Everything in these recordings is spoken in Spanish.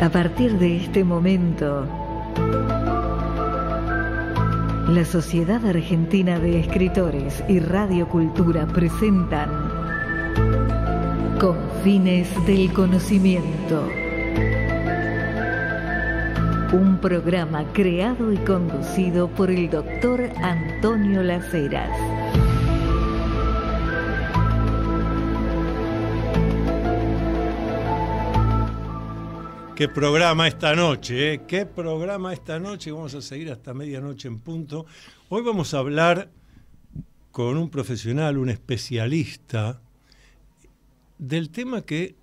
A partir de este momento, la Sociedad Argentina de Escritores y Radiocultura Cultura presentan Confines del Conocimiento. Un programa creado y conducido por el doctor Antonio Laceras. Qué programa esta noche, eh? qué programa esta noche. Vamos a seguir hasta medianoche en punto. Hoy vamos a hablar con un profesional, un especialista, del tema que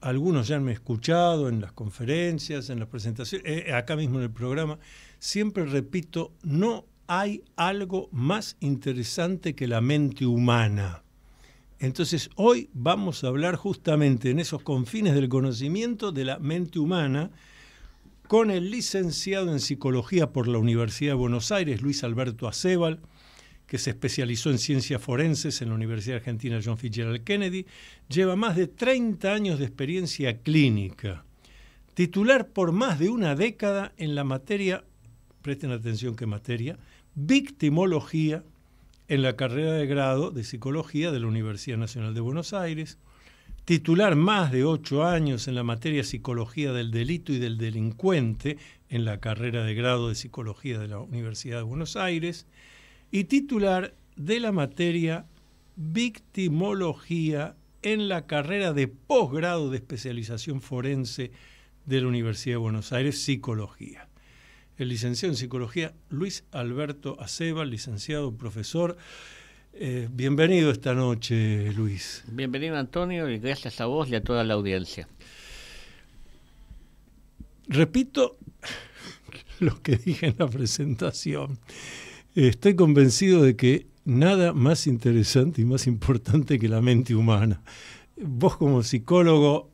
algunos ya me han escuchado en las conferencias, en las presentaciones, eh, acá mismo en el programa. Siempre repito, no hay algo más interesante que la mente humana. Entonces hoy vamos a hablar justamente en esos confines del conocimiento de la mente humana con el licenciado en psicología por la Universidad de Buenos Aires, Luis Alberto Acebal, que se especializó en ciencias forenses en la Universidad Argentina John Fitzgerald Kennedy, lleva más de 30 años de experiencia clínica, titular por más de una década en la materia, presten atención qué materia, victimología, en la carrera de grado de Psicología de la Universidad Nacional de Buenos Aires, titular más de ocho años en la materia Psicología del Delito y del Delincuente en la carrera de grado de Psicología de la Universidad de Buenos Aires y titular de la materia Victimología en la carrera de posgrado de especialización forense de la Universidad de Buenos Aires, Psicología el licenciado en psicología Luis Alberto Aceva, licenciado profesor. Eh, bienvenido esta noche, Luis. Bienvenido, Antonio, y gracias a vos y a toda la audiencia. Repito lo que dije en la presentación. Estoy convencido de que nada más interesante y más importante que la mente humana. Vos como psicólogo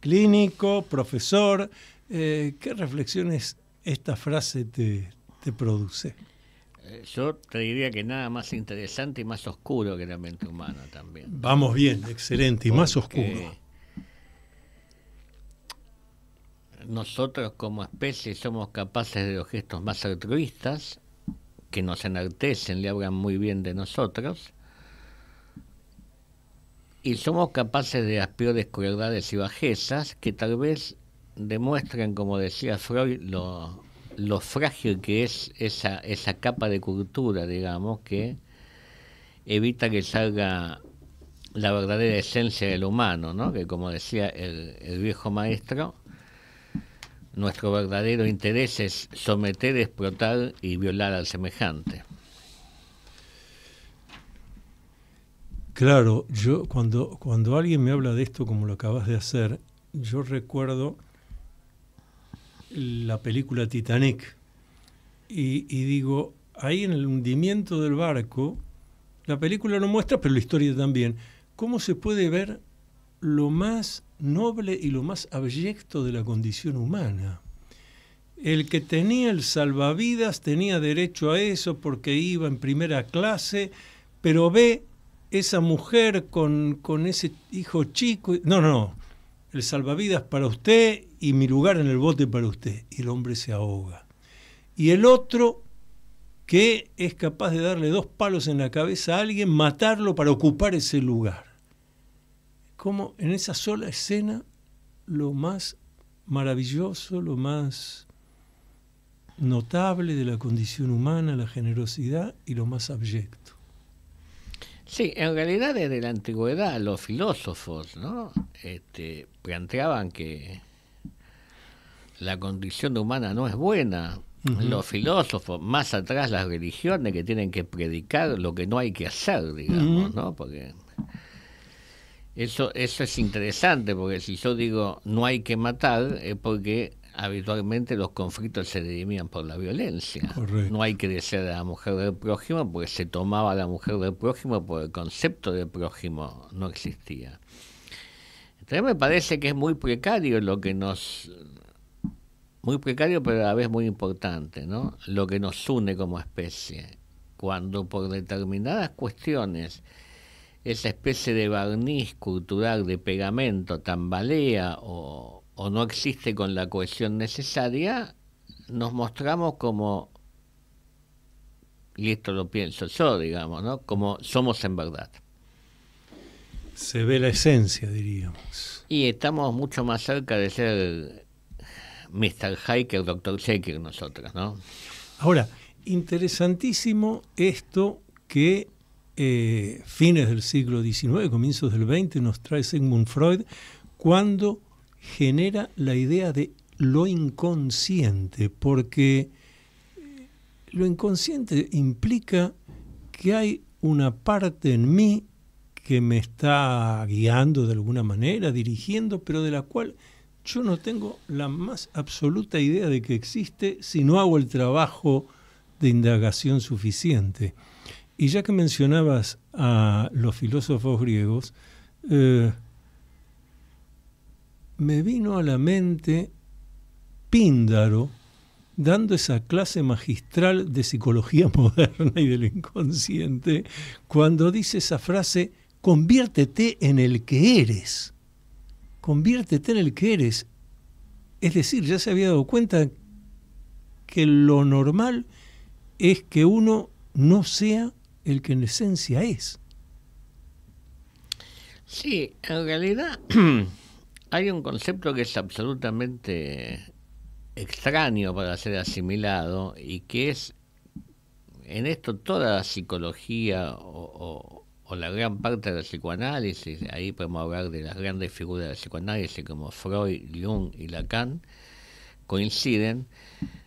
clínico, profesor, eh, ¿qué reflexiones esta frase te, produce? Eh, yo te diría que nada más interesante y más oscuro que la mente humana también. Vamos bien, excelente, y más oscuro. Nosotros como especie somos capaces de los gestos más altruistas, que nos enaltecen, le hablan muy bien de nosotros, y somos capaces de las peores crueldades y bajezas que tal vez demuestran, como decía Freud, lo, frágil que es esa, esa capa de cultura, digamos, que evita que salga la verdadera esencia del humano, ¿no? que como decía el, el viejo maestro, nuestro verdadero interés es someter, explotar y violar al semejante. Claro, yo cuando, cuando alguien me habla de esto como lo acabas de hacer, yo recuerdo la película Titanic. Y, digo, ahí en el hundimiento del barco, la película lo muestra, pero la historia también, cómo se puede ver lo más noble y lo más abyecto de la condición humana. El que tenía el salvavidas tenía derecho a eso porque iba en primera clase, pero ve esa mujer con, con ese hijo chico. no, no el salvavidas para usted y mi lugar en el bote para usted. Y el hombre se ahoga. Y el otro que es capaz de darle dos palos en la cabeza a alguien, matarlo para ocupar ese lugar. Como en esa sola escena, lo más maravilloso, lo más notable de la condición humana, la generosidad y lo más abyecto. Sí, en realidad desde la antigüedad los filósofos ¿no? este, planteaban que la condición humana no es buena. Los filósofos, más atrás las religiones que tienen que predicar lo que no hay que hacer, digamos, ¿no? Porque eso, eso es interesante, porque si yo digo no hay que matar, es porque habitualmente los conflictos se dirimían por la violencia. No hay que decir a la mujer del prójimo porque se tomaba a la mujer del prójimo por el concepto de prójimo no existía. Entonces me parece que es muy precario lo que nos... Muy precario pero a la vez muy importante, ¿no? Lo que nos une como especie. Cuando por determinadas cuestiones esa especie de barniz cultural de pegamento tambalea o, o no existe con la cohesión necesaria, nos mostramos como, y esto lo pienso yo, digamos, ¿no? como somos en verdad. Se ve la esencia, diríamos. Y estamos mucho más cerca de ser Mr. hiker que Dr. Jekyll nosotros, ¿no? Ahora, interesantísimo esto que eh, fines del siglo XIX, comienzos del XX nos trae Sigmund Freud, cuando genera la idea de lo inconsciente, porque eh, lo inconsciente implica que hay una parte en mí que me está guiando de alguna manera, dirigiendo, pero de la cual yo no tengo la más absoluta idea de que existe si no hago el trabajo de indagación suficiente. Y ya que mencionabas a los filósofos griegos, eh, me vino a la mente Píndaro dando esa clase magistral de psicología moderna y del inconsciente, cuando dice esa frase, conviértete en el que eres, conviértete en el que eres. Es decir, ya se había dado cuenta que lo normal es que uno no sea el que en esencia es. Sí, en realidad hay un concepto que es absolutamente extraño para ser asimilado y que es en esto toda la psicología o, la gran parte del psicoanálisis, ahí podemos hablar de las grandes figuras del psicoanálisis como Freud, Jung y Lacan, coinciden,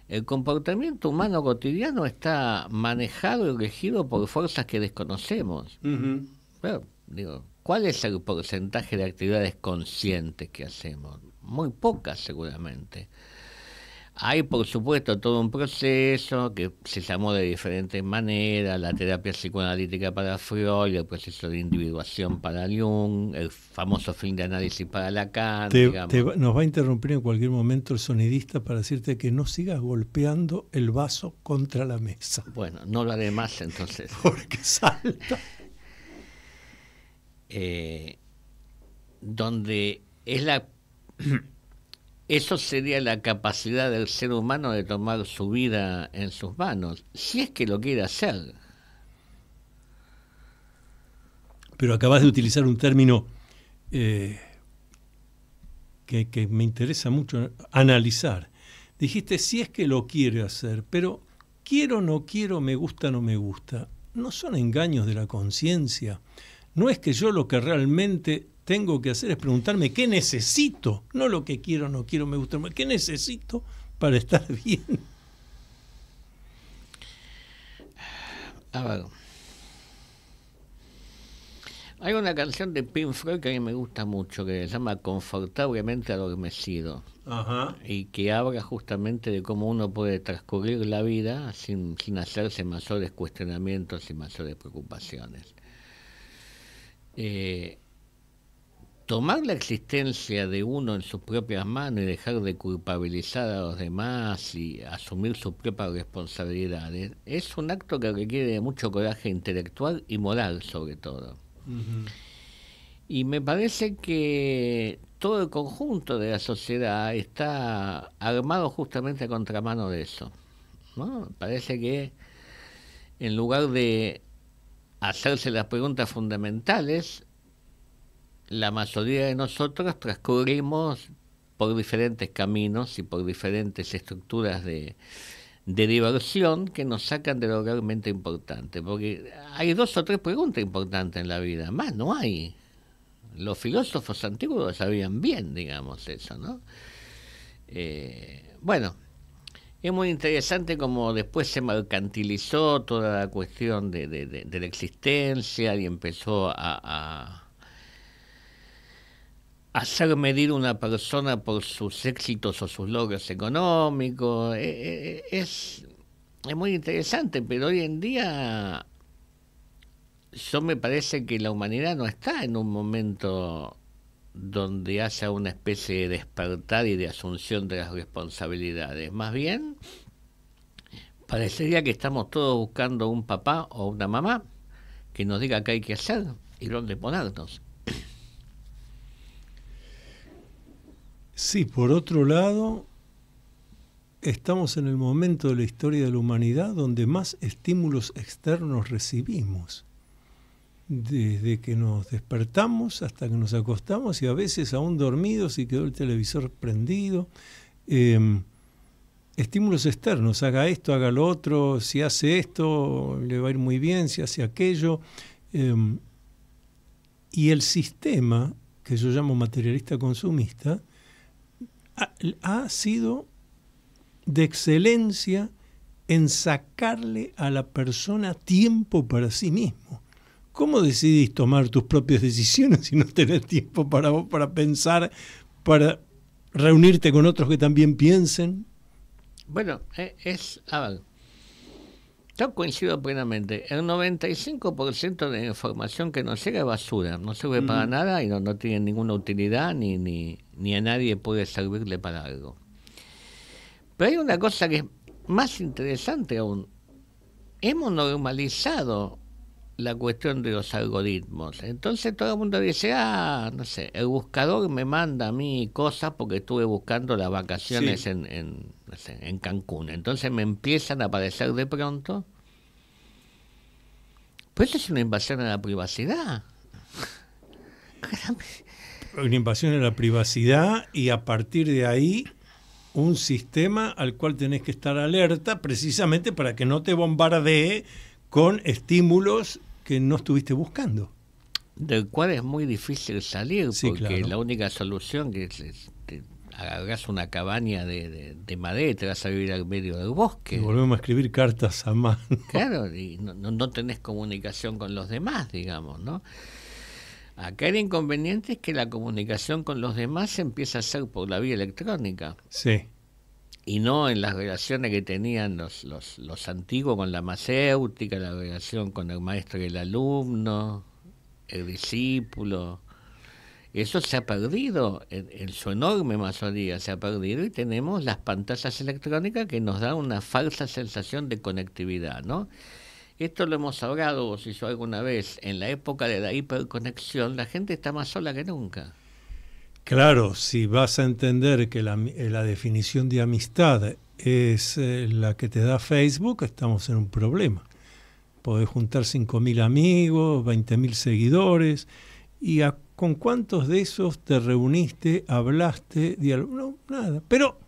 el comportamiento humano cotidiano está manejado y regido por fuerzas que desconocemos. digo, ¿Cuál es el porcentaje de actividades conscientes que hacemos? Muy pocas seguramente. Hay, por supuesto, todo un proceso que se llamó de diferentes maneras, la terapia psicoanalítica para Freud, el proceso de individuación para Jung, el famoso fin de análisis para Lacan. nos va a interrumpir en cualquier momento el sonidista para decirte que no sigas golpeando el vaso contra la mesa. Bueno, no lo haré más entonces. Porque salta. Eh, donde es la eso sería la capacidad del ser humano de tomar su vida en sus manos, si es que lo quiere hacer. Pero acabas de utilizar un término eh, que, que me interesa mucho analizar. Dijiste si es que lo quiere hacer, pero quiero, no quiero, me gusta, no me gusta. ¿No son engaños de la conciencia? No es que yo lo que realmente tengo que hacer es preguntarme qué necesito, no lo que quiero, no quiero, me gusta, qué necesito para estar bien. A ver. Hay una canción de Pink Floyd que a mí me gusta mucho, que se llama Confortablemente Adormecido, Ajá. y que habla justamente de cómo uno puede transcurrir la vida sin, sin hacerse mayores cuestionamientos y mayores preocupaciones. Eh, tomar la existencia de uno en sus propias manos y dejar de culpabilizar a los demás y asumir sus propias responsabilidades es un acto que requiere mucho coraje intelectual y moral sobre todo. Y me parece que todo el conjunto de la sociedad está armado justamente a contramano de eso. ¿no? Parece que en lugar de hacerse las preguntas fundamentales, la mayoría de nosotros transcurrimos por diferentes caminos y por diferentes estructuras de, de diversión que nos sacan de lo realmente importante. Porque hay dos o tres preguntas importantes en la vida, más no hay. Los filósofos antiguos sabían bien, digamos, eso, ¿no? Eh, bueno, es muy interesante como después se mercantilizó toda la cuestión de, la existencia y empezó a, hacer medir una persona por sus éxitos o sus logros económicos. Eh, eh, es, es muy interesante, pero hoy en día yo me parece que la humanidad no está en un momento donde haya una especie de despertar y de asunción de las responsabilidades. Más bien, parecería que estamos todos buscando un papá o una mamá que nos diga qué hay que hacer y dónde ponernos. Sí, por otro lado, estamos en el momento de la historia de la humanidad donde más estímulos externos recibimos desde que nos despertamos hasta que nos acostamos y a veces aún dormidos y quedó el televisor prendido. Em, estímulos externos, haga esto, haga lo otro, si hace esto le va a ir muy bien, si hace aquello. Em, y el sistema, que yo llamo materialista consumista, ha sido de excelencia en sacarle a la persona tiempo para sí mismo ¿Cómo decidís tomar tus propias decisiones si no tenés tiempo para para pensar, para reunirte con otros que también piensen? Bueno, e, es, a ver, yo coincido plenamente. El 95% de la información que nos llega es basura, no sirve para mm. nada y no, tiene ninguna utilidad ni a nadie puede servirle para algo. Pero hay una cosa que es más interesante aún. Hemos normalizado la cuestión de los algoritmos. Entonces todo el mundo dice, ah, no sé, el buscador me manda a mí cosas porque estuve buscando las vacaciones en, en, Cancún. Entonces me empiezan a aparecer de pronto. Pues es una invasión a la privacidad. una invasión a la privacidad y a partir de ahí un sistema al cual tenés que estar alerta precisamente para que no te bombardee con estímulos que no estuviste buscando. Del cual es muy difícil salir, porque la única solución es, te agarras una cabaña de, madera y te vas a vivir al medio del bosque. volvemos a escribir cartas a mano. Claro, y no, tenés comunicación con los demás, digamos, ¿no? Acá el inconveniente es que la comunicación con los demás empieza a ser por la vía electrónica. Sí y no en las relaciones que tenían los, los, los antiguos con la macéutica, la relación con el maestro y el alumno, el discípulo. Eso se ha perdido, en, su enorme mayoría se ha perdido y tenemos las pantallas electrónicas que nos dan una falsa sensación de conectividad, ¿no? Esto lo hemos hablado vos y yo alguna vez, en la época de la hiperconexión la gente está más sola que nunca. Claro, si vas a entender que la, eh, definición de amistad es eh, la que te da Facebook, estamos en un problema. Podés juntar 5.000 amigos, 20.000 seguidores, y con cuántos de esos te reuniste, hablaste, de no, nada. Pero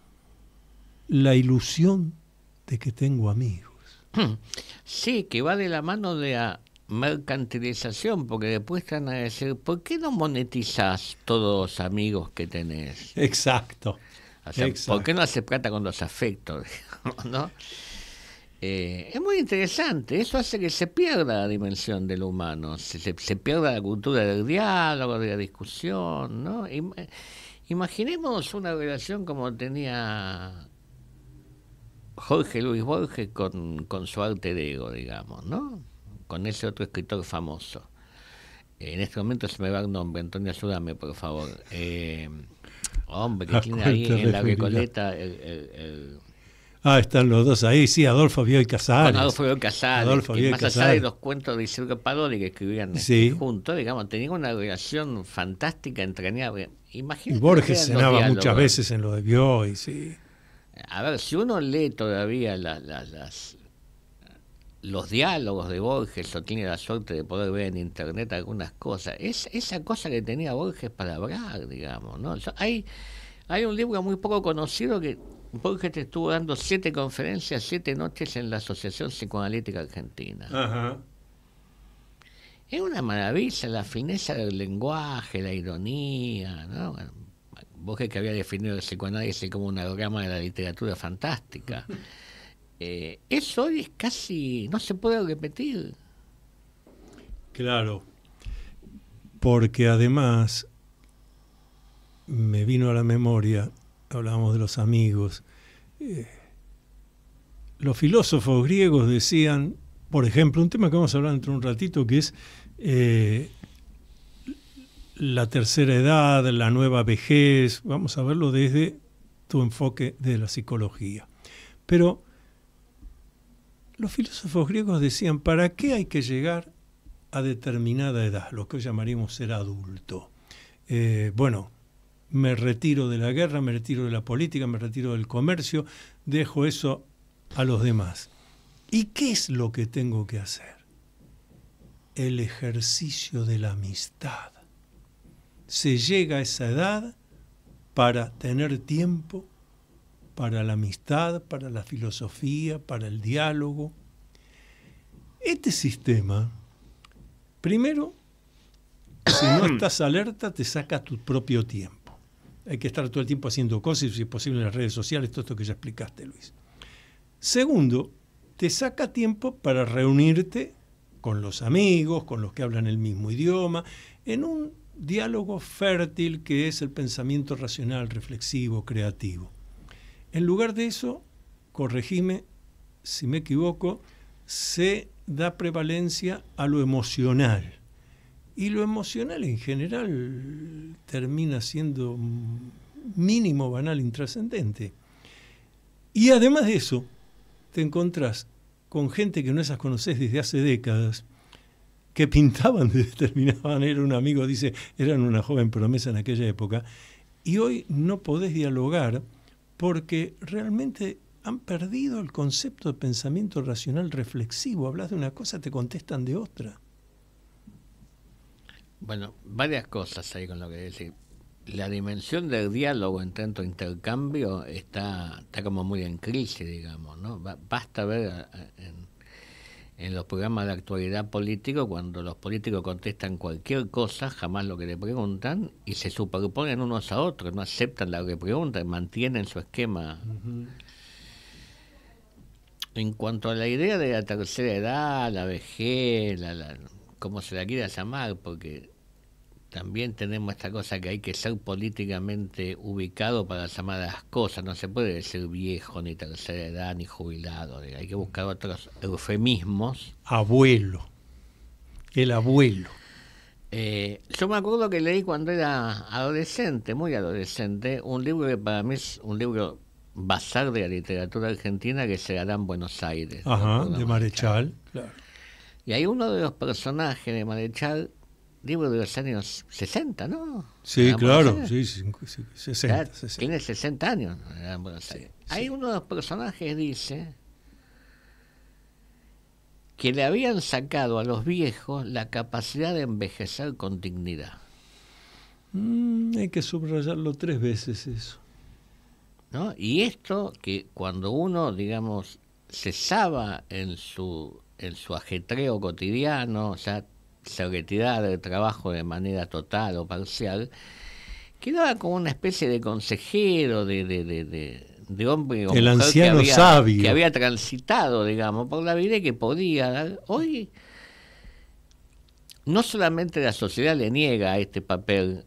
la ilusión de que tengo amigos. Hmm. Sí, que va de la mano de mercantilización, porque después van a decir, ¿por qué no monetizas todos los amigos que tenés? Exacto. ¿Por qué no hace plata con los afectos? ¿no? Eh, es muy interesante, eso hace que se pierda la dimensión del humano, se, pierda la cultura del diálogo, de la discusión. ¿no? imaginemos una relación como tenía Jorge Luis Borges con, con su arte de ego, digamos, ¿no? con ese otro escritor famoso. En este momento se me va el nombre, Antonio, ayúdame, por favor. Eh, hombre, que tiene ahí en la Recoleta Ah, están los dos ahí, sí, Adolfo Bioy Casares. Adolfo Bioy Casares, más allá de los cuentos de Isidro Parodi que escribían este juntos, digamos, tenían una relación fantástica, entrañable. Imagínate y Borges cenaba muchas veces en lo de Bioy, sí. A ver, si uno lee todavía las los diálogos de Borges, o tiene la suerte de poder ver en internet algunas cosas, es esa cosa que tenía Borges para hablar, digamos, ¿no? hay, hay un libro muy poco conocido que Borges te estuvo dando siete conferencias, siete noches en la Asociación Psicoanalítica Argentina. Es una maravilla la fineza del lenguaje, la ironía, ¿no? Borges que había definido el psicoanálisis como un programa de la literatura fantástica. Eh, eso hoy es casi, no se puede repetir. Claro, porque además me vino a la memoria, hablábamos de los amigos, eh, los filósofos griegos decían, por ejemplo, un tema que vamos a hablar dentro de un ratito, que es eh, la tercera edad, la nueva vejez, vamos a verlo desde tu enfoque de la psicología. Pero los filósofos griegos decían, ¿para qué hay que llegar a determinada edad, lo que hoy llamaríamos ser adulto? Eh, bueno, me retiro de la guerra, me retiro de la política, me retiro del comercio, dejo eso a los demás. ¿Y qué es lo que tengo que hacer? El ejercicio de la amistad. Se llega a esa edad para tener tiempo para la amistad, para la filosofía, para el diálogo. Este sistema, primero, si no estás alerta, te saca tu propio tiempo. Hay que estar todo el tiempo haciendo cosas, si es posible en las redes sociales, todo esto que ya explicaste, Luis. Segundo, te saca tiempo para reunirte con los amigos, con los que hablan el mismo idioma, en un diálogo fértil que es el pensamiento racional, reflexivo, creativo. En lugar de eso, corregime si me equivoco, se da prevalencia a lo emocional. Y lo emocional en general termina siendo mínimo, banal, intrascendente. Y además de eso, te encontrás con gente que no esas conoces desde hace décadas, que pintaban de determinada manera, un amigo dice, eran una joven promesa en aquella época, y hoy no podés dialogar porque realmente han perdido el concepto de pensamiento racional reflexivo. Hablas de una cosa, te contestan de otra. Bueno, varias cosas ahí con lo que decir. La dimensión del diálogo en tanto intercambio está, está como muy en crisis, digamos, ¿no? Basta ver eh, en, en los programas de actualidad político, cuando los políticos contestan cualquier cosa, jamás lo que le preguntan, y se superponen unos a otros, no aceptan lo que preguntan, mantienen su esquema. En cuanto a la idea de la tercera edad, la vejez, la, como se la quiera llamar, porque también tenemos esta cosa que hay que ser políticamente ubicado para las llamadas cosas. No se puede decir viejo, ni tercera edad, ni jubilado. Hay que buscar otros eufemismos. Abuelo. El abuelo. Eh, yo me acuerdo que leí cuando era adolescente, muy adolescente, un libro que para mí es un libro basar de la literatura argentina que se hará en Buenos Aires. Ajá, de Marechal. Y hay uno de los personajes de Marechal libro de los años 60, ¿no? Sí, claro, sí, 60, Tiene 60 años. Hay uno de los personajes dice que le habían sacado a los viejos la capacidad de envejecer con dignidad. Mm, hay que subrayarlo tres veces eso. ¿No? Y esto que cuando uno, digamos, cesaba en su, en su ajetreo cotidiano, o sea, se retirara del trabajo de manera total o parcial, quedaba como una especie de consejero, de, de, hombre El anciano que había, sabio. que había transitado, digamos, por la vida que podía Hoy, no solamente la sociedad le niega este papel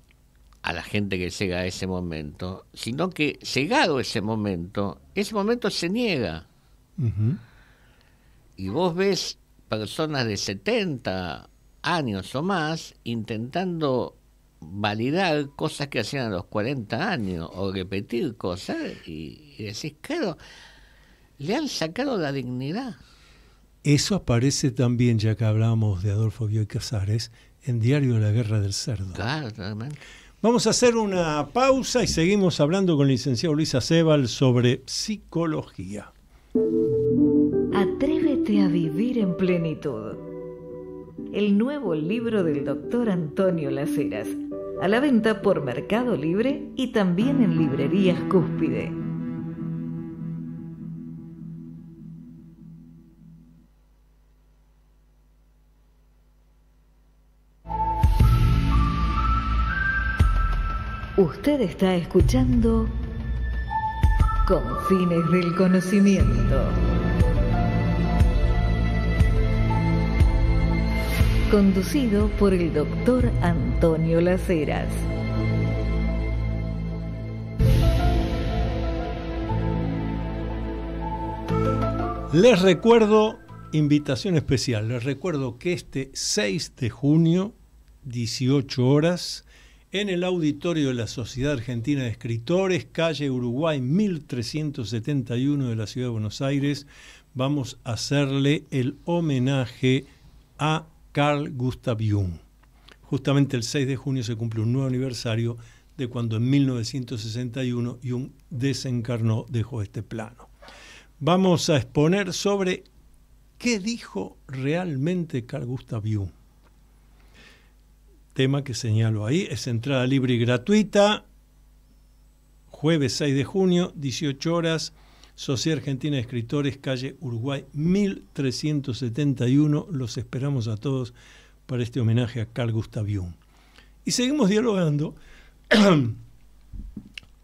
a la gente que llega a ese momento, sino que llegado ese momento, ese momento se niega. Y vos ves personas de 70 años o más intentando validar cosas que hacían a los 40 años o repetir cosas y, decís, claro, le han sacado la dignidad. Eso aparece también, ya que hablábamos de Adolfo Bioy Casares, en Diario de la Guerra del Cerdo. Claro, Vamos a hacer una pausa y seguimos hablando con el licenciado Luis Acebal sobre psicología. Atrévete a vivir en plenitud el nuevo libro del doctor Antonio Laceras, a la venta por Mercado Libre y también en librerías Cúspide. Usted está escuchando Confines del Conocimiento. conducido por el doctor Antonio Laceras. Les recuerdo, invitación especial, les recuerdo que este 6 de junio, 18 horas, en el auditorio de la Sociedad Argentina de Escritores, calle Uruguay 1371 de la Ciudad de Buenos Aires, vamos a hacerle el homenaje a Carl Gustav Jung. Justamente el 6 de junio se cumple un nuevo aniversario de cuando en 1961 Jung desencarnó, dejó este plano. Vamos a exponer sobre qué dijo realmente Carl Gustav Jung. Tema que señalo ahí, es entrada libre y gratuita, jueves 6 de junio, 18 horas Sociedad Argentina de Escritores, calle Uruguay 1371. Los esperamos a todos para este homenaje a Carl Gustav Jung. Y seguimos dialogando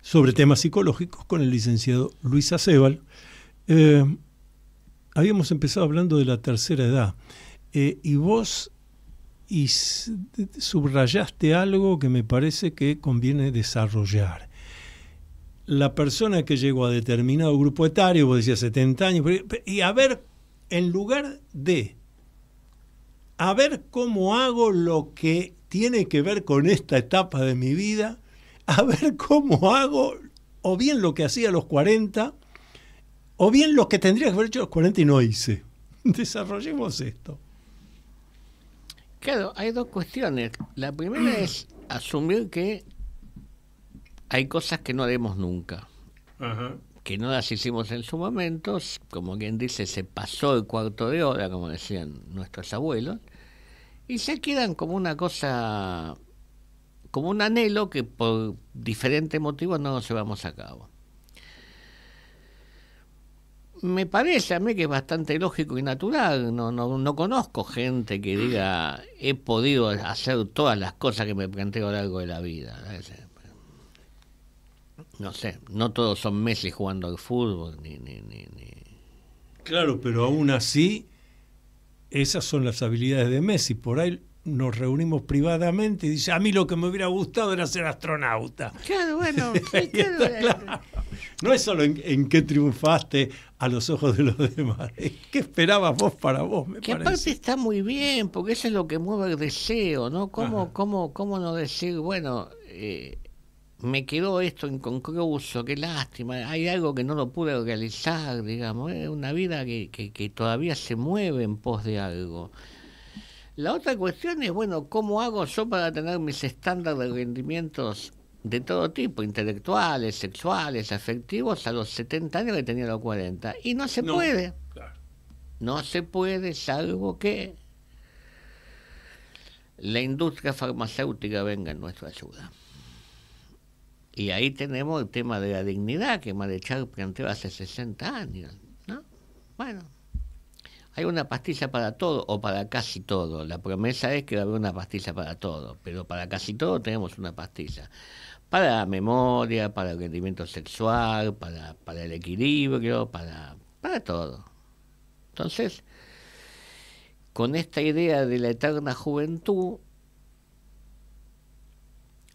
sobre temas psicológicos con el licenciado Luis Acebal. Eh, habíamos empezado hablando de la tercera edad eh, y vos subrayaste algo que me parece que conviene desarrollar la persona que llegó a determinado grupo etario, vos decías 70 años, y a ver, en lugar de, a ver cómo hago lo que tiene que ver con esta etapa de mi vida, a ver cómo hago, o bien lo que hacía a los 40, o bien lo que tendría que haber hecho a los 40 y no hice. Desarrollemos esto. Claro, hay dos cuestiones. La primera es asumir que hay cosas que no haremos nunca. Que no las hicimos en su momento, como quien dice, se pasó el cuarto de hora, como decían nuestros abuelos, y se quedan como una cosa, como un anhelo que por diferentes motivos no nos llevamos a cabo. Me parece a mí que es bastante lógico y natural. No, no, conozco gente que diga he podido hacer todas las cosas que me planteo a lo largo de la vida no sé, no todos son Messi jugando al fútbol, ni, ni, ni, Claro, pero aún así, esas son las habilidades de Messi. Por ahí nos reunimos privadamente y dice, a mí lo que me hubiera gustado era ser astronauta. Claro, bueno, sí, eh. No es solo en, qué triunfaste a los ojos de los demás, qué esperabas vos para vos, que aparte está muy bien, porque eso es lo que mueve el deseo, ¿no? ¿Cómo, cómo, cómo no decir, bueno, eh, me quedó esto inconcluso, qué lástima, hay algo que no lo pude realizar, digamos, es una vida que, todavía se mueve en pos de algo. La otra cuestión es, bueno, ¿cómo hago yo para tener mis estándares de rendimientos de todo tipo, intelectuales, sexuales, afectivos, a los 70 años que tenía a los 40? Y no se puede. No se puede, salvo que la industria farmacéutica venga en nuestra ayuda. Y ahí tenemos el tema de la dignidad que Marechal planteó hace 60 años. ¿no? Bueno, hay una pastilla para todo o para casi todo. La promesa es que va a haber una pastilla para todo, pero para casi todo tenemos una pastilla. Para memoria, para el rendimiento sexual, para, el equilibrio, para, para todo. Entonces, con esta idea de la eterna juventud,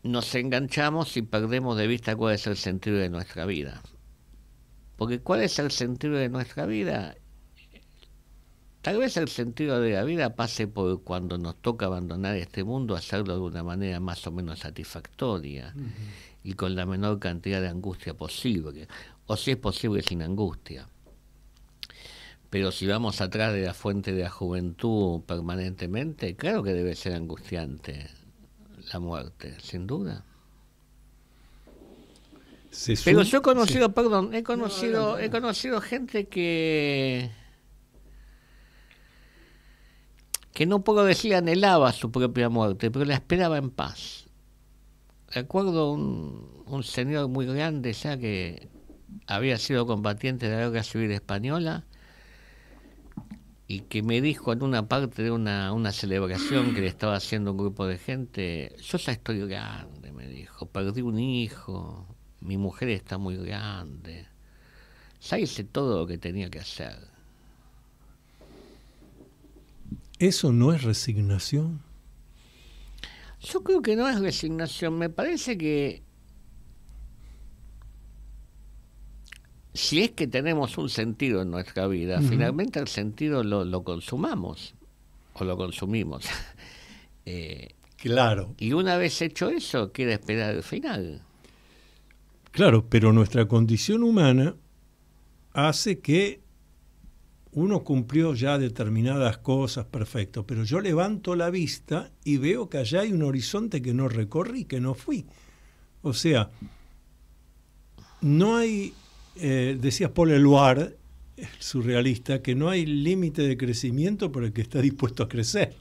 nos enganchamos y perdemos de vista cuál es el sentido de nuestra vida. Porque cuál es el sentido de nuestra vida? Tal vez el sentido de la vida pase por cuando nos toca abandonar este mundo, hacerlo de una manera más o menos satisfactoria y con la menor cantidad de angustia posible, o si es posible sin angustia. Pero si vamos atrás de la fuente de la juventud permanentemente, claro que debe ser angustiante la muerte, sin duda. Pero yo he conocido, perdón, he conocido, he conocido gente que que no puedo decir anhelaba su propia muerte, pero la esperaba en paz. Recuerdo un, un señor muy grande ya que había sido combatiente de la guerra civil española y que me dijo en una parte de una, celebración que le estaba haciendo un grupo de gente, yo ya estoy grande, me dijo, perdí un hijo, mi mujer está muy grande, ya hice todo lo que tenía que hacer. ¿Eso no es resignación? Yo creo que no es resignación, me parece que si es que tenemos un sentido en nuestra vida, finalmente el sentido lo, consumamos o lo consumimos. Eh, claro. Y una vez hecho eso, queda esperar el final. Claro, pero nuestra condición humana hace que uno cumplió ya determinadas cosas, perfecto, pero yo levanto la vista y veo que allá hay un horizonte que no recorrí, que no fui. O sea, no hay eh, decía Paul Eluard, surrealista, que no hay límite de crecimiento para el que está dispuesto a crecer.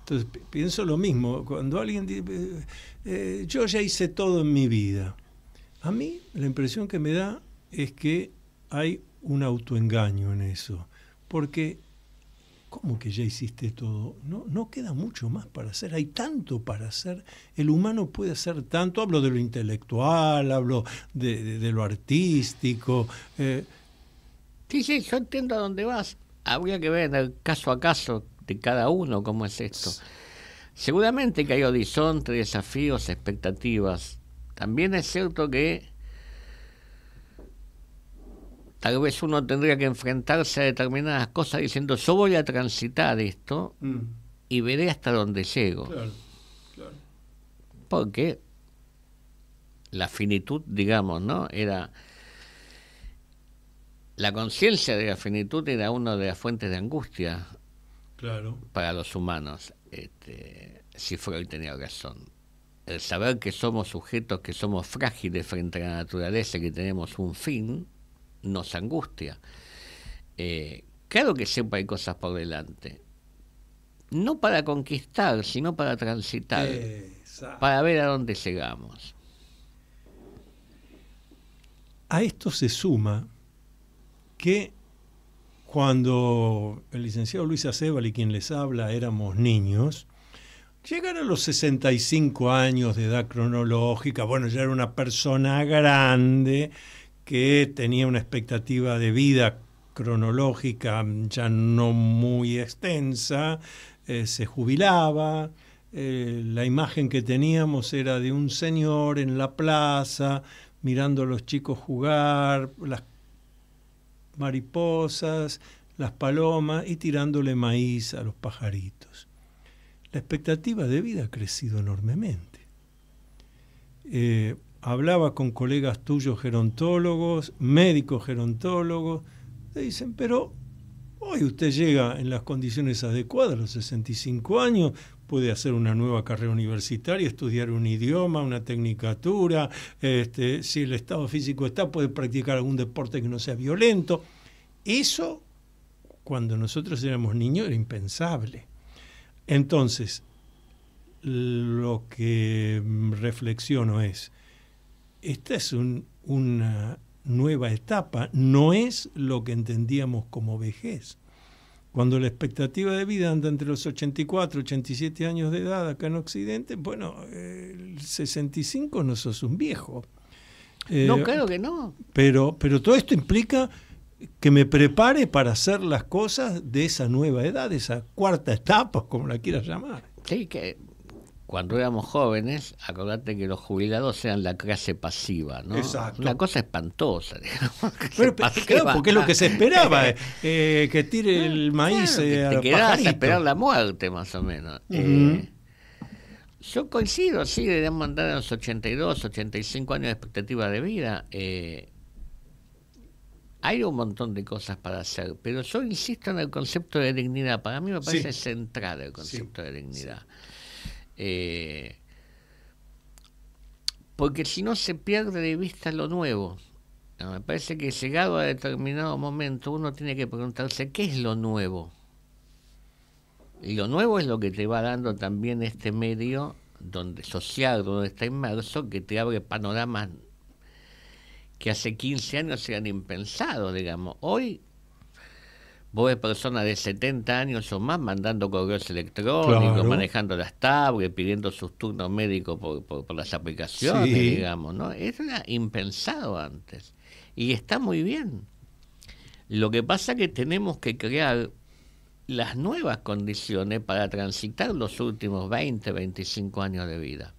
Entonces pienso lo mismo, cuando alguien dice, eh, eh, yo ya hice todo en mi vida, a mí la impresión que me da es que hay un autoengaño en eso, porque ¿Cómo que ya hiciste todo? No, no queda mucho más para hacer, hay tanto para hacer, el humano puede hacer tanto, hablo de lo intelectual, hablo de, lo artístico. Eh. Sí, sí, yo entiendo a dónde vas, habría que ver el caso a caso de cada uno cómo es esto. Seguramente que hay horizonte, desafíos, expectativas. También es cierto que tal vez uno tendría que enfrentarse a determinadas cosas diciendo, yo voy a transitar esto mm. y veré hasta dónde llego. Claro, claro. Porque la finitud, digamos, ¿no? Era... La conciencia de la finitud era una de las fuentes de angustia claro. para los humanos, este, si Freud tenía razón. El saber que somos sujetos, que somos frágiles frente a la naturaleza, que tenemos un fin, nos angustia. Eh, claro que sepa hay cosas por delante. No para conquistar, sino para transitar. Para ver a dónde llegamos. A esto se suma que cuando el licenciado Luis y quien les habla, éramos niños, llegar a los 65 años de edad cronológica, bueno, ya era una persona grande, que tenía una expectativa de vida cronológica mm, ya no muy extensa, eh, se jubilaba, eh, la imagen que teníamos era de un señor en la plaza mirando a los chicos jugar, las mariposas, las palomas y tirándole maíz a los pajaritos. La expectativa de vida ha crecido enormemente. Eh, hablaba con colegas tuyos gerontólogos, médicos gerontólogos, te dicen, pero hoy usted llega en las condiciones adecuadas, a los 65 años, puede hacer una nueva carrera universitaria, estudiar un idioma, una tecnicatura, este, si el estado físico está, puede practicar algún deporte que no sea violento. Eso, cuando nosotros éramos niños, era impensable. Entonces, lo que reflexiono es, esta es una nueva etapa, no es lo que entendíamos como vejez. Cuando la expectativa de vida anda entre los 84, 87 años de edad acá en Occidente, bueno, el 65 no sos un viejo. Eh, no, creo que no. Pero, pero todo esto implica que me prepare para hacer las cosas de esa nueva edad, de esa cuarta etapa, como la quieras llamar. Sí, que cuando éramos jóvenes, acordate que los jubilados eran la clase pasiva, ¿no? Exacto. Una cosa espantosa, digamos. Pero, porque es lo que se esperaba, eh, eh, que tire el maíz y eh, Te quedabas a esperar la muerte, más o menos. yo coincido, sí, debemos andar a los 82, 85 años de expectativa de vida. hay un montón de cosas para hacer, pero yo insisto en el concepto de dignidad. Para mí me parece central el concepto de dignidad. Eh, porque si no se pierde de vista lo nuevo. Ah, me parece que llegado a determinado momento uno tiene que preguntarse qué es lo nuevo. Y lo nuevo es lo que te va dando también este medio donde social, donde está inmerso, que te abre panoramas que hace 15 años eran impensado digamos. Hoy Vos personas de 70 años o más mandando correos electrónicos, manejando las tablets, pidiendo sus turnos médicos por, las aplicaciones, digamos, ¿no? Eso era impensado antes. Y está muy bien. Lo que pasa es que tenemos que crear las nuevas condiciones para transitar los últimos 20, 25 años de vida.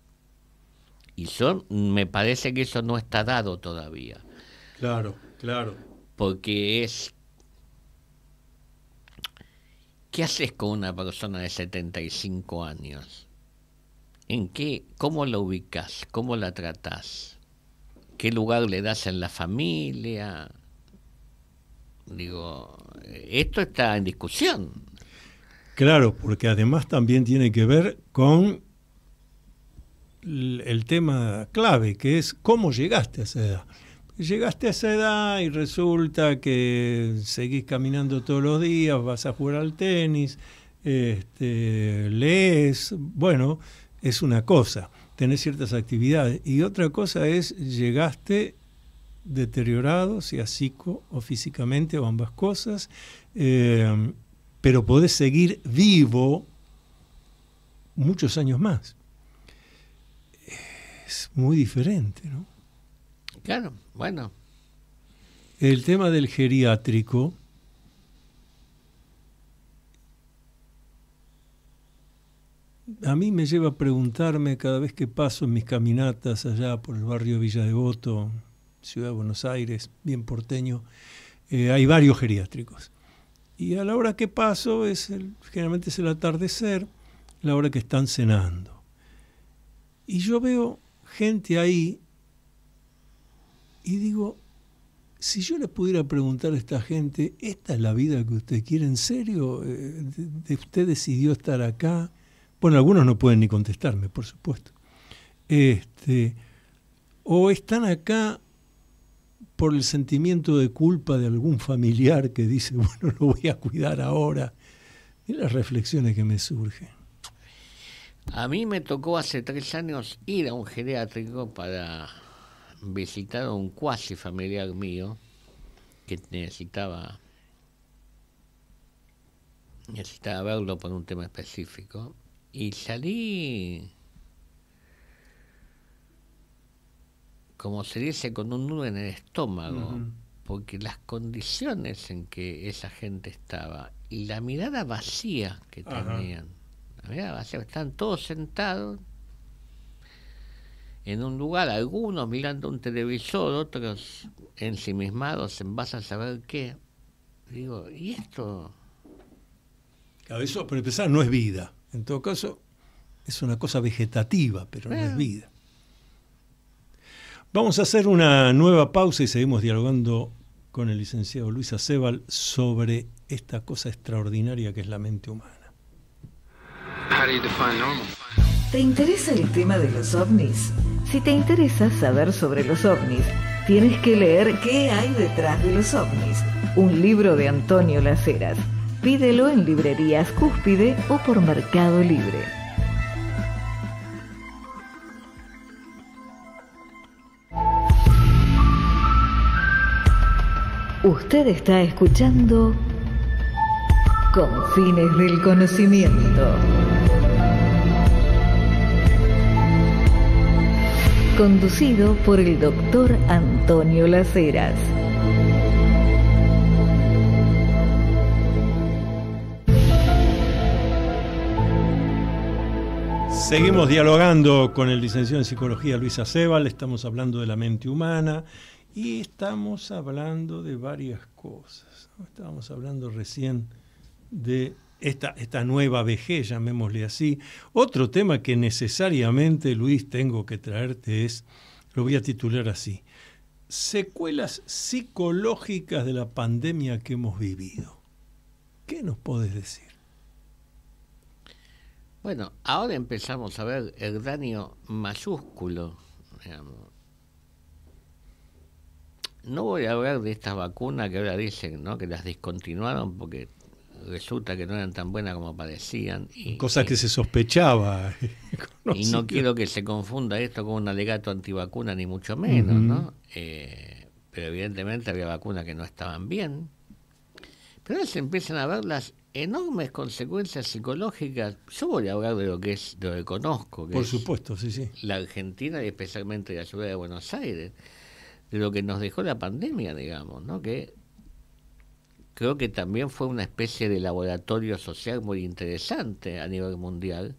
Y son, me parece que eso no está dado todavía. Claro, claro. Porque es ¿Qué haces con una persona de 75 años? ¿En qué? ¿Cómo la ubicas? ¿Cómo la tratas? ¿Qué lugar le das en la familia? Digo, esto está en discusión. Claro, porque además también tiene que ver con el tema clave, que es cómo llegaste a esa edad. Llegaste a esa edad y resulta que seguís caminando todos los días, vas a jugar al tenis, este, lees, bueno, es una cosa, tenés ciertas actividades. Y otra cosa es, llegaste deteriorado, sea psico o físicamente o ambas cosas, em, pero podés seguir vivo muchos años más. Es muy diferente, ¿no? Claro, bueno. El tema del geriátrico. A mí me lleva a preguntarme cada vez que paso en mis caminatas allá por el barrio Villa Devoto, Ciudad de Buenos Aires, bien porteño, eh, hay varios geriátricos. Y a la hora que paso, es el, generalmente es el atardecer, la hora que están cenando. Y yo veo gente ahí y digo, si yo les pudiera preguntar a esta gente, ¿esta es la vida que usted quiere? ¿En serio? Eh, ¿Usted decidió estar acá? Bueno, algunos no pueden ni contestarme, por supuesto. Este, o están acá por el sentimiento de culpa de algún familiar que dice, bueno, lo voy a cuidar ahora. Y las reflexiones que me surgen. A mí me tocó hace tres años ir a un geriátrico para a un cuasi familiar mío que necesitaba necesitaba verlo por un tema específico y salí como se dice con un nudo en el estómago porque las condiciones en que esa gente estaba y la mirada vacía que tenían la mirada vacía estaban todos sentados en un lugar, algunos mirando un televisor, otros ensimismados en vas a saber qué. Digo, ¿y esto? A veces, para empezar, no es vida. En todo caso, es una cosa vegetativa, pero no es vida. Vamos a hacer una nueva pausa y seguimos dialogando con el licenciado Luis Acebal sobre esta cosa extraordinaria que es la mente humana. ¿Te interesa el tema de los ovnis? Si te interesa saber sobre los ovnis, tienes que leer ¿Qué hay detrás de los ovnis? Un libro de Antonio Laceras. Pídelo en librerías Cúspide o por Mercado Libre. Usted está escuchando fines del Conocimiento. conducido por el doctor Antonio Laceras. Seguimos dialogando con el licenciado en psicología Luisa Acebal, estamos hablando de la mente humana y estamos hablando de varias cosas. Estábamos hablando recién de esta, nueva vejez, llamémosle así. Otro tema que necesariamente, Luis, tengo que traerte es, lo voy a titular así, secuelas psicológicas de la pandemia que hemos vivido. ¿Qué nos podés decir? Bueno, ahora empezamos a ver el daño mayúsculo. No voy a hablar de estas vacunas que ahora dicen, ¿no? Que las discontinuaron porque resulta que no eran tan buenas como parecían. Y, que se sospechaba. y no quiero que se confunda esto con un alegato antivacuna, ni mucho menos, ¿no? Eh, pero evidentemente había vacunas que no estaban bien. Pero se empiezan a ver las enormes consecuencias psicológicas. Yo voy a hablar de lo que es, lo que conozco. Que Por supuesto, sí, sí. La Argentina y especialmente la ciudad de Buenos Aires, de lo que nos dejó la pandemia, digamos, ¿no? Que creo que también fue una especie de laboratorio social muy interesante a nivel mundial,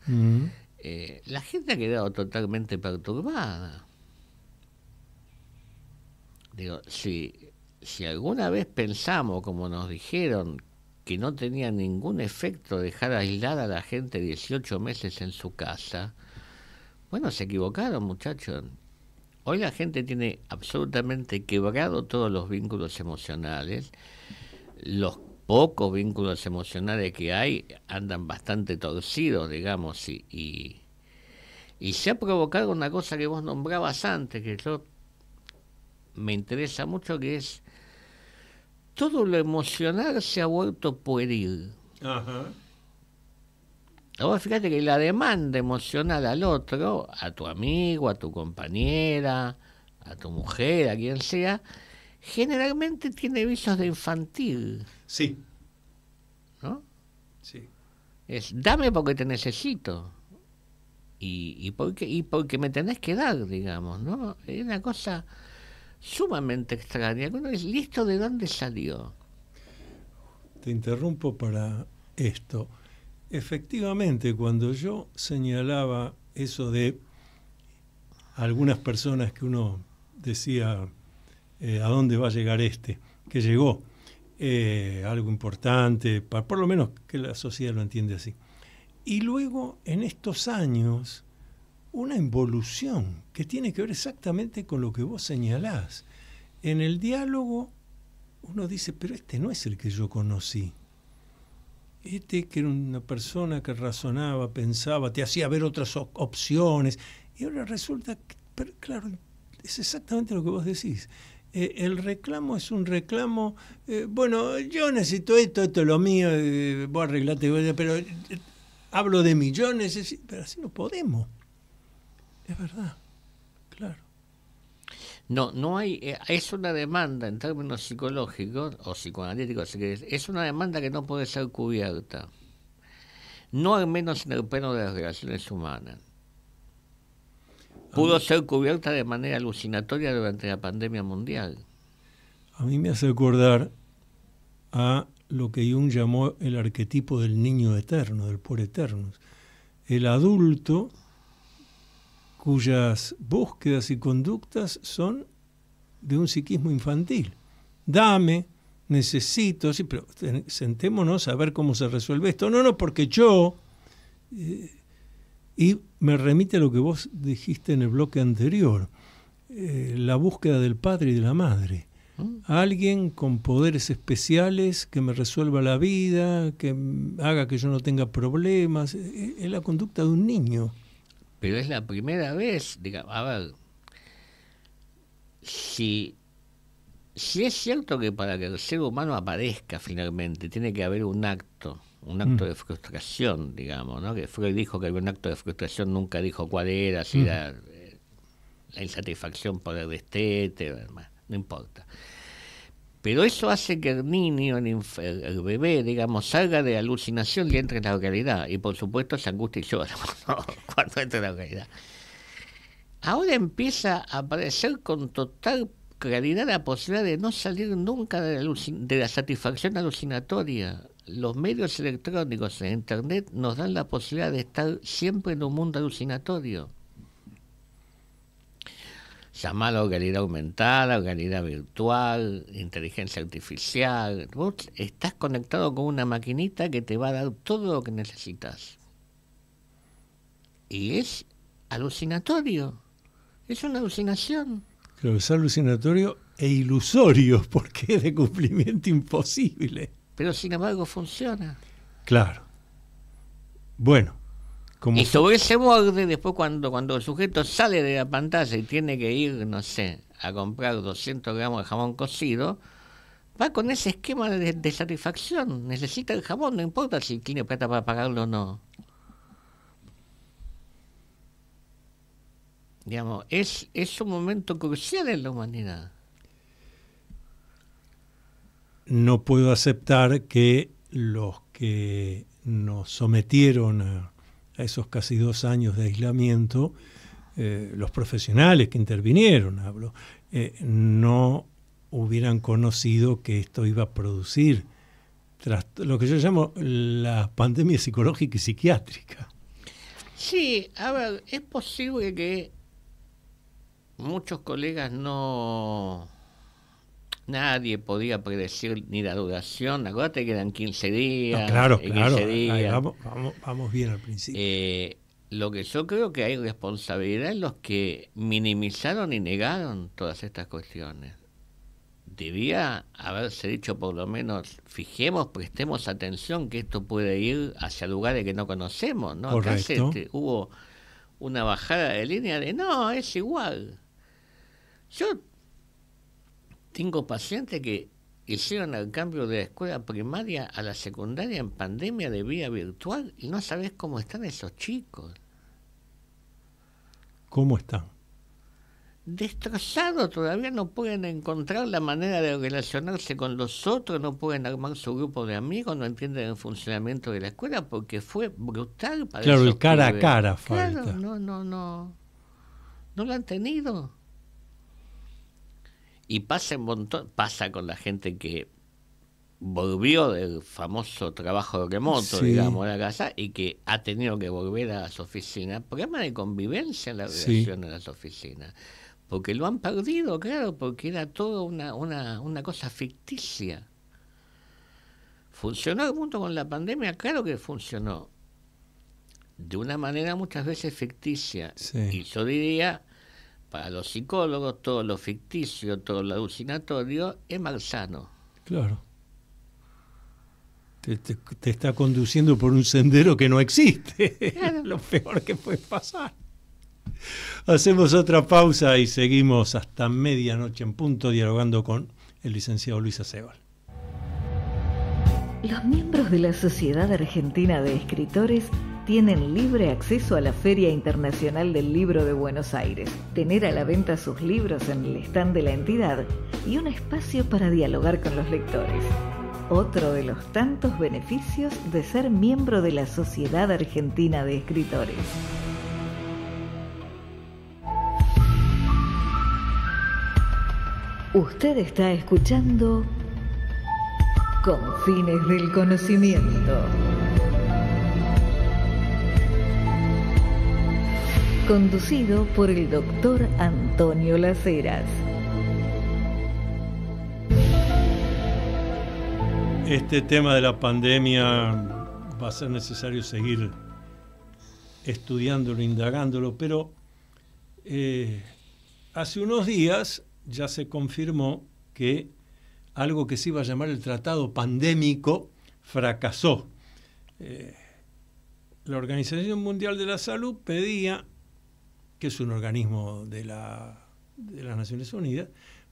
eh, la gente ha quedado totalmente perturbada. Digo, si, si alguna vez pensamos, como nos dijeron, que no tenía ningún efecto dejar aislada a la gente 18 meses en su casa, bueno, se equivocaron muchachos. Hoy la gente tiene absolutamente quebrado todos los vínculos emocionales los pocos vínculos emocionales que hay andan bastante torcidos, digamos, y, y, se ha provocado una cosa que vos nombrabas antes, que yo me interesa mucho, que es todo lo emocional se ha vuelto pueril. Ajá. Ahora fíjate que la demanda emocional al otro, a tu amigo, a tu compañera, a tu mujer, a quien sea, generalmente tiene visos de infantil. Sí. ¿No? Sí. Es dame porque te necesito. Y, porque, porque me tenés que dar, digamos, ¿no? Es una cosa sumamente extraña. Uno es listo de dónde salió. Te interrumpo para esto. Efectivamente, cuando yo señalaba eso de algunas personas que uno decía eh, a dónde va a llegar este, que llegó. Eh, algo importante, por lo menos que la sociedad lo entiende así. Y luego, en estos años, una involución que tiene que ver exactamente con lo que vos señalás. En el diálogo, uno dice, pero este no es el que yo conocí. Este que era una persona que razonaba, pensaba, te hacía ver otras opciones. Y ahora resulta, que, claro, es exactamente lo que vos decís. Eh, el reclamo es un reclamo, eh, bueno, yo necesito esto, esto es lo mío, voy eh, vos arreglate, pero hablo de millones, pero así no podemos. Es verdad, claro. No, no hay, es una demanda en términos psicológicos o psicoanalíticos, es una demanda que no puede ser cubierta. No al menos en el pleno de las relaciones humanas pudo ser cubierta de manera alucinatoria durante la pandemia mundial. A mí me hace acordar a lo que Jung llamó el arquetipo del niño eterno, del por eterno. El adulto cuyas búsquedas y conductas son de un psiquismo infantil. Dame, necesito, pero sentémonos a ver cómo se resuelve esto. No, no, porque yo... Eh, me remite a lo que vos dijiste en el bloque anterior, eh, la búsqueda del padre y de la madre. Mm. alguien con poderes especiales que me resuelva la vida, que haga que yo no tenga problemas. Eh, eh, es la conducta de un niño. Pero es la primera vez, digamos, a ver, si, si es cierto que para que el ser humano aparezca finalmente tiene que haber un acto un acto mm. de frustración, digamos, ¿no? Que Freud dijo que había un acto de frustración nunca dijo cuál era, si mm. era eh, la insatisfacción por el destete, no importa. Pero eso hace que el niño, el, bebé, digamos, salga de alucinación y entre en la realidad. Y por supuesto se angustia y llora cuando entra en la realidad. Ahora empieza a aparecer con total claridad la posibilidad de no salir nunca de la, de la satisfacción alucinatoria los medios electrónicos en Internet nos dan la posibilidad de estar siempre en un mundo alucinatorio. la realidad aumentada, realidad virtual, inteligencia artificial. Vos estás conectado con una maquinita que te va a dar todo lo que necesitas. Y es alucinatorio. Es una alucinación. Pero es alucinatorio e ilusorio porque es de cumplimiento imposible pero sin embargo funciona. Claro. Bueno. Como y sobre ese borde, después cuando, cuando el sujeto sale de la pantalla y tiene que ir, no sé, a comprar 200 gramos de jamón cocido, va con ese esquema de, satisfacción. Necesita el jamón, no importa si tiene plata para pagarlo o no. Digamos, es, es un momento crucial en la humanidad no puedo aceptar que los que nos sometieron a, esos casi dos años de aislamiento, eh, los profesionales que intervinieron, hablo, eh, no hubieran conocido que esto iba a producir lo que yo llamo la pandemia psicológica y psiquiátrica. Sí, es posible que muchos colegas no nadie podía predecir ni la duración. Acuérdate que eran 15 días. claro, claro. vamos, bien al principio. Eh, lo que yo creo que hay responsabilidad en los que minimizaron y negaron todas estas cuestiones. Debía haberse dicho por lo menos, fijemos, prestemos atención que esto puede ir hacia lugares que no conocemos, ¿no? Acá hubo una bajada de línea de no, es igual. Yo tengo pacientes que hicieron el cambio de la escuela primaria a la secundaria en pandemia de vía virtual y no sabes cómo están esos chicos. ¿Cómo están? Destrozados, todavía no pueden encontrar la manera de relacionarse con los otros, no pueden armar su grupo de amigos, no entienden el funcionamiento de la escuela porque fue brutal para Claro, el cara a cara falta. Claro, no, no, no. No lo han tenido. Y pasa montón, pasa con la gente que volvió del famoso trabajo remoto, digamos, a la casa y que ha tenido que volver a las oficinas. Problema de convivencia en la relación en las oficinas. Porque lo han perdido, claro, porque era todo una, una, una cosa ficticia. ¿Funcionó el mundo con la pandemia? Claro que funcionó. De una manera muchas veces ficticia. Y yo diría para los psicólogos todo lo ficticio, todo lo alucinatorio es malsano. Claro. Te, está conduciendo por un sendero que no existe. lo peor que puede pasar. Hacemos otra pausa y seguimos hasta medianoche en punto dialogando con el licenciado Luis Aceval. Los miembros de la Sociedad Argentina de Escritores tienen libre acceso a la Feria Internacional del Libro de Buenos Aires, tener a la venta sus libros en el stand de la entidad y un espacio para dialogar con los lectores. Otro de los tantos beneficios de ser miembro de la Sociedad Argentina de Escritores. Usted está escuchando fines del Conocimiento. conducido por el doctor Antonio Laceras. Este tema de la pandemia va a ser necesario seguir estudiándolo, indagándolo, pero eh, hace unos días ya se confirmó que algo que se iba a llamar el tratado pandémico fracasó. Eh, la Organización Mundial de la Salud pedía que es un organismo de, las Naciones Unidas,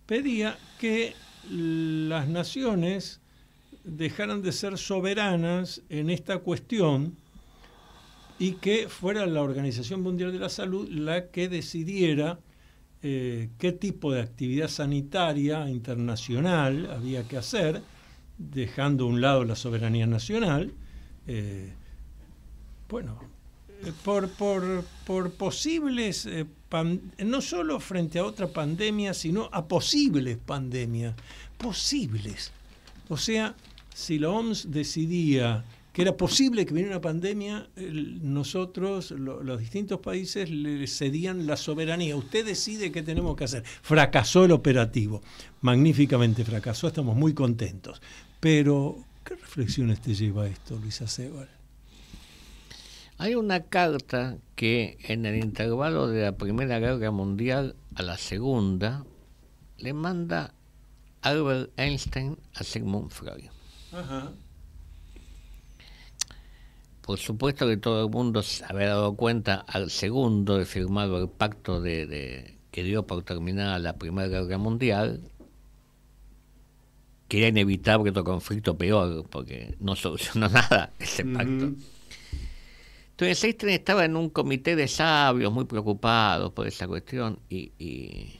pedía que las naciones dejaran de ser soberanas en esta cuestión y que fuera la Organización Mundial de la Salud la que decidiera eh, qué tipo de actividad sanitaria internacional había que hacer, dejando a un lado la soberanía nacional. Eh, bueno, por, por, por posibles, eh, no solo frente a otra pandemia, sino a posibles pandemias. Posibles. O sea, si la OMS decidía que era posible que viniera una pandemia, nosotros, los distintos países, le cedían la soberanía. Usted decide qué tenemos que hacer. Fracasó el operativo. Magníficamente fracasó, estamos muy contentos. Pero, ¿qué reflexiones te lleva esto, Luisa Acébar? Hay una carta que en el intervalo de la Primera Guerra Mundial a la Segunda le manda Albert Einstein a Sigmund Freud. Por supuesto que todo el mundo se había dado cuenta al segundo de firmado el pacto que dio por terminada la Primera Guerra Mundial, que era inevitable otro conflicto peor, porque no solucionó nada ese pacto. Entonces Einstein estaba en un comité de sabios muy preocupados por esa cuestión y,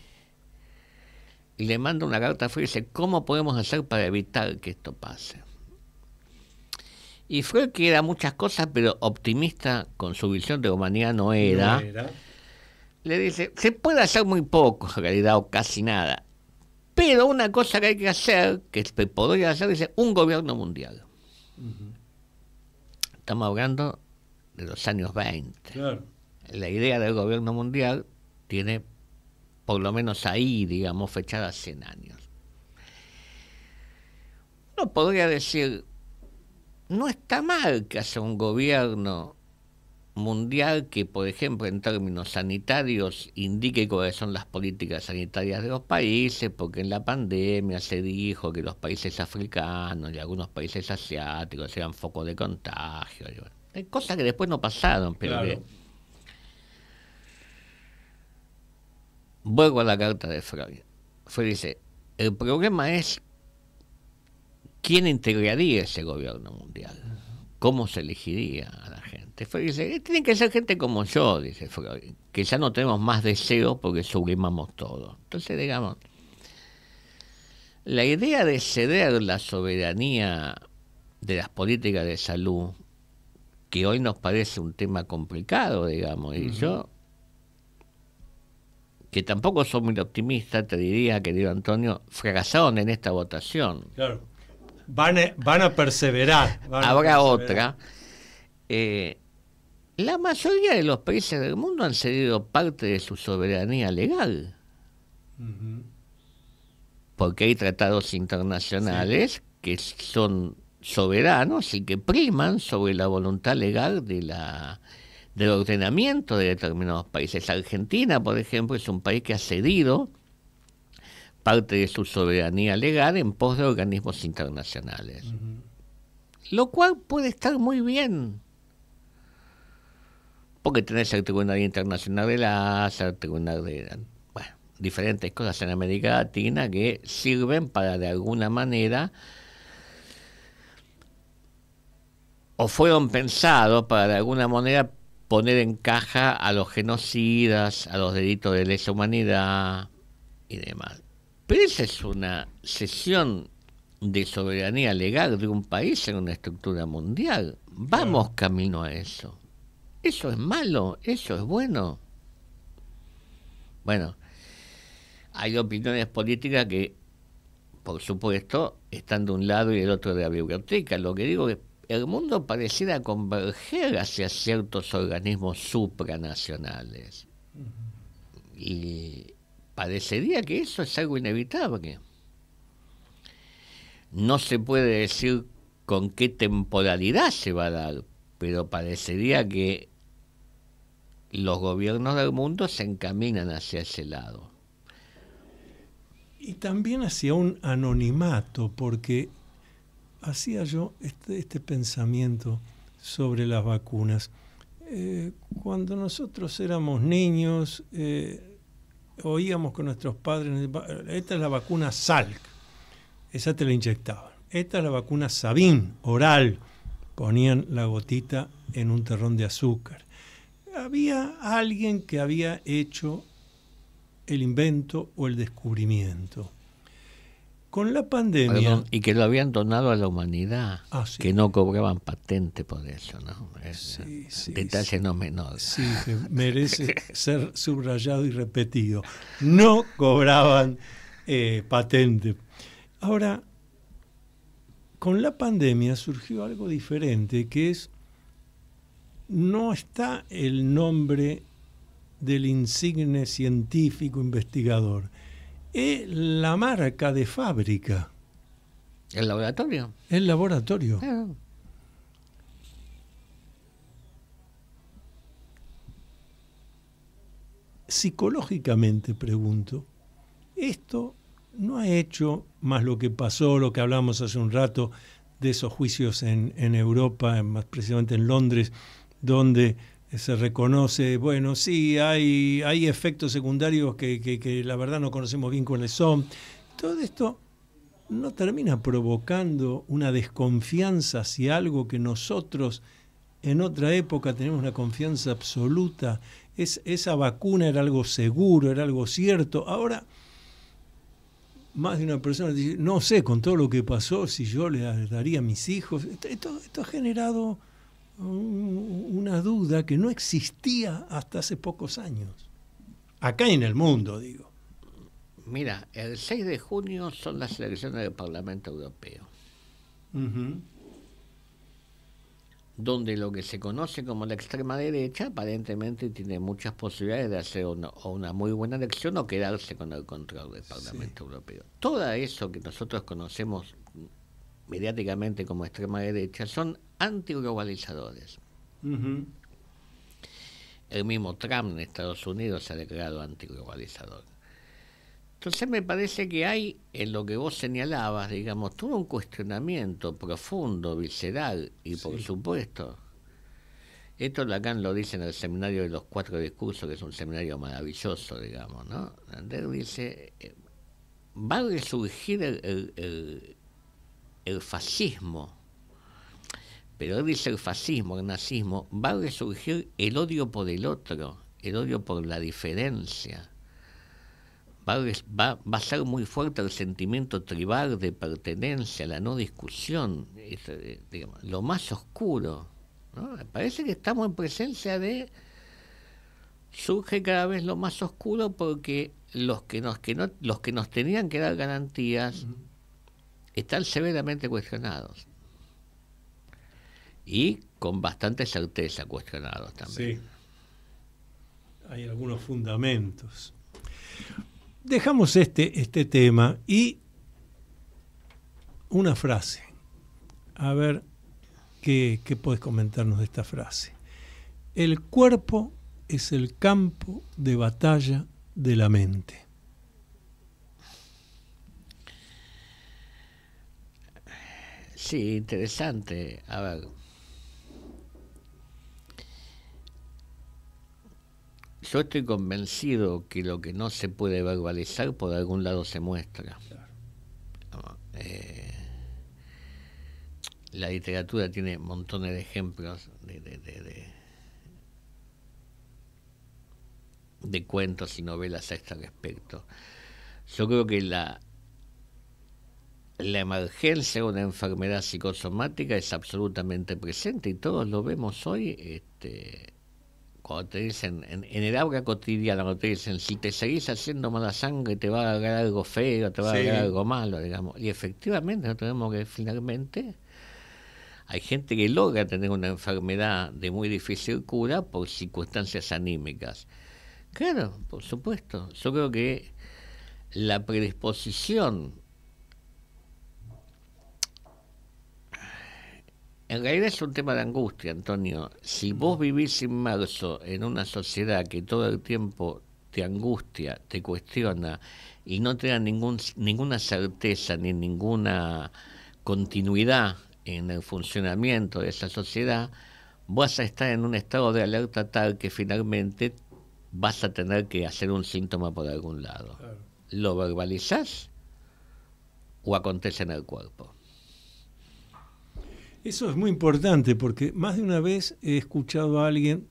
le manda una carta a y dice, ¿cómo podemos hacer para evitar que esto pase? Y Freud que era muchas cosas, pero optimista con su visión de humanidad no era. Le dice, se puede hacer muy poco en realidad o casi nada. Pero una cosa que hay que hacer, que se podría hacer, dice, un gobierno mundial. Estamos hablando los años 20. La idea del gobierno mundial tiene, por lo menos ahí, digamos, fechada 100 años. Uno podría decir, no está mal que hace un gobierno mundial que, por ejemplo, en términos sanitarios, indique cuáles son las políticas sanitarias de los países, porque en la pandemia se dijo que los países africanos y algunos países asiáticos eran foco de contagio. Hay cosas que después no pasaron, pero claro. Vuelvo a la carta de Freud. Freud dice, el problema es quién integraría ese gobierno mundial, cómo se elegiría a la gente. Freud dice, eh, tienen que ser gente como yo, dice Freud, que ya no tenemos más deseos porque sublimamos todo. Entonces, digamos, la idea de ceder la soberanía de las políticas de salud que hoy nos parece un tema complicado, digamos. Y yo, que tampoco soy muy optimista, te diría, querido Antonio, fracasaron en esta votación. Claro. Van a, van a perseverar. Habrá otra. Eh, la mayoría de los países del mundo han cedido parte de su soberanía legal. Porque hay tratados internacionales que son soberanos y que priman sobre la voluntad legal de la, del ordenamiento de determinados países. Argentina, por ejemplo, es un país que ha cedido parte de su soberanía legal en pos de organismos internacionales. Lo cual puede estar muy bien. Porque tenés el Tribunal Internacional de la el Tribunal de. Bueno, diferentes cosas en América Latina que sirven para de alguna manera o fueron pensados para de alguna manera poner en caja a los genocidas, a los delitos de lesa humanidad y demás. Pero esa es una sesión de soberanía legal de un país en una estructura mundial. Vamos camino a eso. Eso es malo, eso es bueno. Bueno, hay opiniones políticas que, por supuesto, están de un lado y del otro de la biblioteca. Lo que digo es el mundo pareciera converger hacia ciertos organismos supranacionales. Y parecería que eso es algo inevitable. No se puede decir con qué temporalidad se va a dar, pero parecería que los gobiernos del mundo se encaminan hacia ese lado. Y también hacia un anonimato, porque hacía yo este, este, pensamiento sobre las vacunas. Eh, cuando nosotros éramos niños, eh, oíamos con nuestros padres, esta es la vacuna Salk, esa te la inyectaban. Esta es la vacuna Sabin, oral, ponían la gotita en un terrón de azúcar. Había alguien que había hecho el invento o el descubrimiento. Con la pandemia. y que lo habían donado a la humanidad, ah, que no cobraban patente por eso, ¿no? Es, sí, detalle no Sí, merece ser subrayado y repetido. No cobraban eh, patente. Ahora, con la pandemia surgió algo diferente, que es, no está el nombre del insigne científico investigador, es la marca de fábrica. ¿El laboratorio? El laboratorio. Ah. Psicológicamente, pregunto, esto no ha hecho más lo que pasó, lo que hablamos hace un rato de esos juicios en, en Europa, más precisamente en Londres, donde eh, se reconoce, bueno, sí, hay, hay efectos secundarios que, la verdad no conocemos bien cuáles son. Todo esto no termina provocando una desconfianza hacia algo que nosotros en otra época tenemos una confianza absoluta. Es, esa vacuna era algo seguro, era algo cierto. Ahora, más de una persona dice, no sé, con todo lo que pasó, si yo le daría a mis hijos. esto ha generado una duda que no existía hasta hace pocos años. Acá en el mundo, digo. Mira, el 6 de junio son las elecciones del Parlamento Europeo. Donde lo que se conoce como la extrema derecha aparentemente tiene muchas posibilidades de hacer una, muy buena elección o quedarse con el control del Parlamento Europeo. Todo eso que nosotros conocemos mediáticamente como extrema derecha, son antiglobalizadores. El mismo Trump en Estados Unidos se ha declarado antiglobalizador. Entonces me parece que hay, en lo que vos señalabas, digamos, todo un cuestionamiento profundo, visceral y por supuesto. Esto Lacan lo dice en el seminario de los cuatro discursos, que es un seminario maravilloso, digamos, ¿no? Andrés dice, eh, va a resurgir el el fascismo, pero dice el fascismo, el nazismo, va a resurgir el odio por el otro, el odio por la diferencia. Va, a ser muy fuerte el sentimiento tribal de pertenencia, la no discusión, eh, lo más oscuro. Parece que estamos en presencia de... Surge cada vez lo más oscuro porque los que nos, que no, los que nos tenían que dar garantías están severamente cuestionados. Y con bastante certeza cuestionados también. Sí. Hay algunos fundamentos. Dejamos este, este tema y una frase. A ver qué, qué puedes comentarnos de esta frase. El cuerpo es el campo de batalla de la mente. Sí, interesante. A ver. Yo estoy convencido que lo que no se puede verbalizar por algún lado se muestra. Eh, la literatura tiene montones de ejemplos de, de, de cuentos y novelas a este respecto. Yo creo que la la emergencia de una enfermedad psicosomática es absolutamente presente y todos lo vemos hoy. Este, cuando te dicen, en, el aura cotidiana, te dicen, si te seguís haciendo mala sangre, te va a dar algo feo, te va a dar algo malo, digamos. Y efectivamente, no tenemos que finalmente. Hay gente que logra tener una enfermedad de muy difícil cura por circunstancias anímicas. Claro, por supuesto. Yo creo que la predisposición En realidad es un tema de angustia, Antonio. Si mm. vos vivís inmerso en una sociedad que todo el tiempo te angustia, te cuestiona y no te da ninguna certeza ni ninguna continuidad en el funcionamiento de esa sociedad, vas a estar en un estado de alerta tal que finalmente vas a tener que hacer un síntoma por algún lado. ¿Lo verbalizás o acontece en el cuerpo? Eso es muy importante porque más de una vez he escuchado a alguien,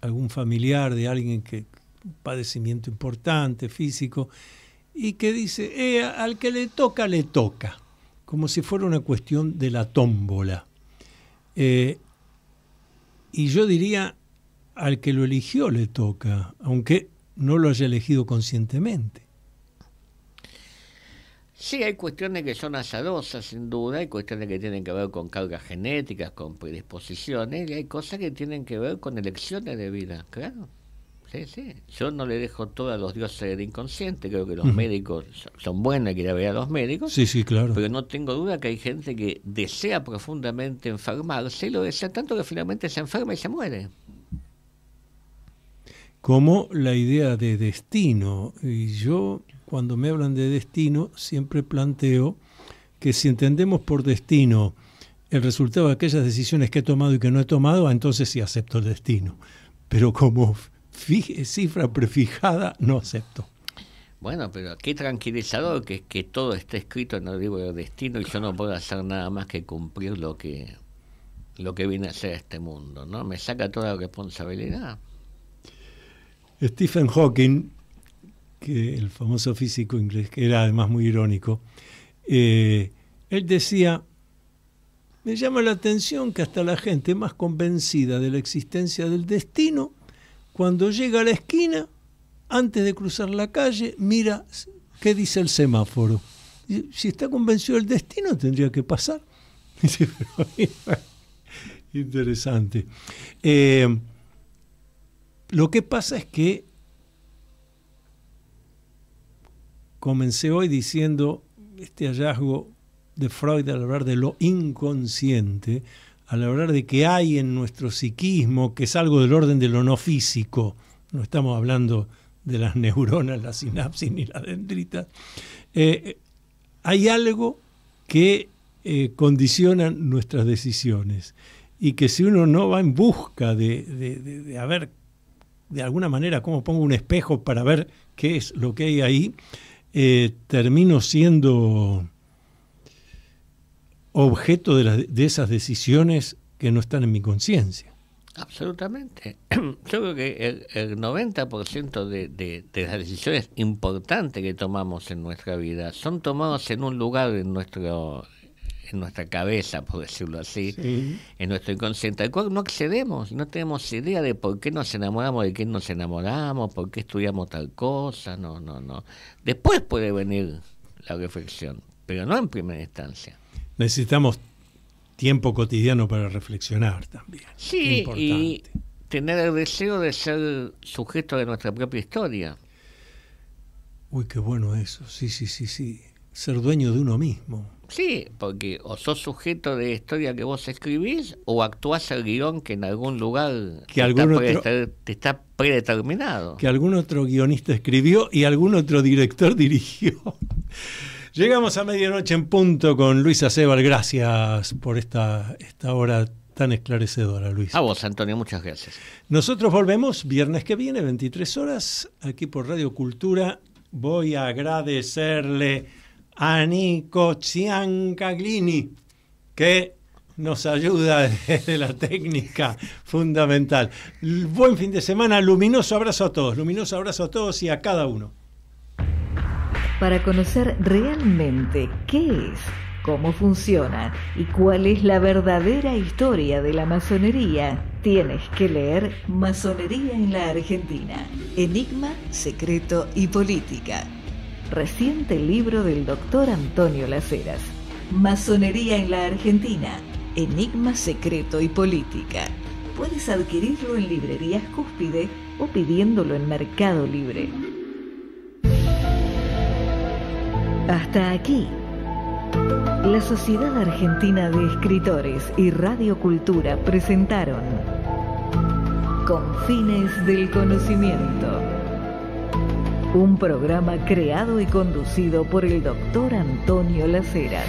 algún familiar de alguien que un padecimiento importante físico, y que dice, eh, al que le toca, le toca, como si fuera una cuestión de la tómbola. Eh, y yo diría, al que lo eligió le toca, aunque no lo haya elegido conscientemente. Sí, hay cuestiones que son azarosas, sin duda, hay cuestiones que tienen que ver con cargas genéticas, con predisposiciones, y hay cosas que tienen que ver con elecciones de vida, claro. Sí, sí. Yo no le dejo todo a los dioses del inconsciente, creo que los médicos son buenos, hay que ir a ver a los médicos. Sí, sí, claro. Pero no tengo duda que hay gente que desea profundamente enfermarse y lo desea tanto que finalmente se enferma y se muere como la idea de destino. Y yo cuando me hablan de destino, siempre planteo que si entendemos por destino el resultado de aquellas decisiones que he tomado y que no he tomado, entonces sí acepto el destino. Pero como cifra prefijada, no acepto. Bueno, pero qué tranquilizador que, que todo está escrito en el libro de destino y yo no puedo hacer nada más que cumplir lo que, lo que viene a ser este mundo, ¿no? Me saca toda la responsabilidad. Stephen Hawking que el famoso físico inglés, que era además muy irónico, eh, él decía, me llama la atención que hasta la gente más convencida de la existencia del destino, cuando llega a la esquina, antes de cruzar la calle, mira qué dice el semáforo. Si está convencido del destino, tendría que pasar. Interesante. Eh, lo que pasa es que Comencé hoy diciendo este hallazgo de Freud al hablar de lo inconsciente, al hablar de que hay en nuestro psiquismo, que es algo del orden de lo no físico, no estamos hablando de las neuronas, las sinapsis ni la dendritas, eh, hay algo que eh, condiciona nuestras decisiones y que si uno no va en busca de, de, ver, de alguna manera, cómo pongo un espejo para ver qué es lo que hay ahí, eh, termino siendo objeto de, esas decisiones que no están en mi conciencia. Absolutamente. Yo creo que el, 90% de, de, las decisiones importantes que tomamos en nuestra vida son tomadas en un lugar en nuestro, en nuestra cabeza, por decirlo así, en nuestro inconsciente, al cual no accedemos, no tenemos idea de por qué nos enamoramos, de quién nos enamoramos, por qué estudiamos tal cosa, no, no, no. Después puede venir la reflexión, pero no en primera instancia. Necesitamos tiempo cotidiano para reflexionar también. Sí, y tener el deseo de ser sujeto de nuestra propia historia. Uy, qué bueno eso, sí, sí, sí, sí. Ser dueño de uno mismo. Sí, porque o sos sujeto de historia que vos escribís o actuás el guión que en algún lugar que está, te está predeterminado. Que algún otro guionista escribió y algún otro director dirigió. Llegamos a medianoche en punto con Luis Acebal. Gracias por esta, esta hora tan esclarecedora, Luis. A vos, Antonio, muchas gracias. Nosotros volvemos viernes que viene, 23 horas, aquí por Radio Cultura. Voy a agradecerle a Nico Ciancaglini, que nos ayuda desde la técnica fundamental. Buen fin de semana, luminoso abrazo a todos, luminoso abrazo a todos y a cada uno. Para conocer realmente qué es, cómo funciona y cuál es la verdadera historia de la masonería, tienes que leer Masonería en la Argentina, Enigma, Secreto y Política reciente libro del doctor Antonio Laceras. Masonería en la Argentina, Enigma Secreto y Política. Puedes adquirirlo en librerías cúspide o pidiéndolo en Mercado Libre. Hasta aquí. La Sociedad Argentina de Escritores y Radio Cultura presentaron Confines del Conocimiento. Un programa creado y conducido por el doctor Antonio Laceras.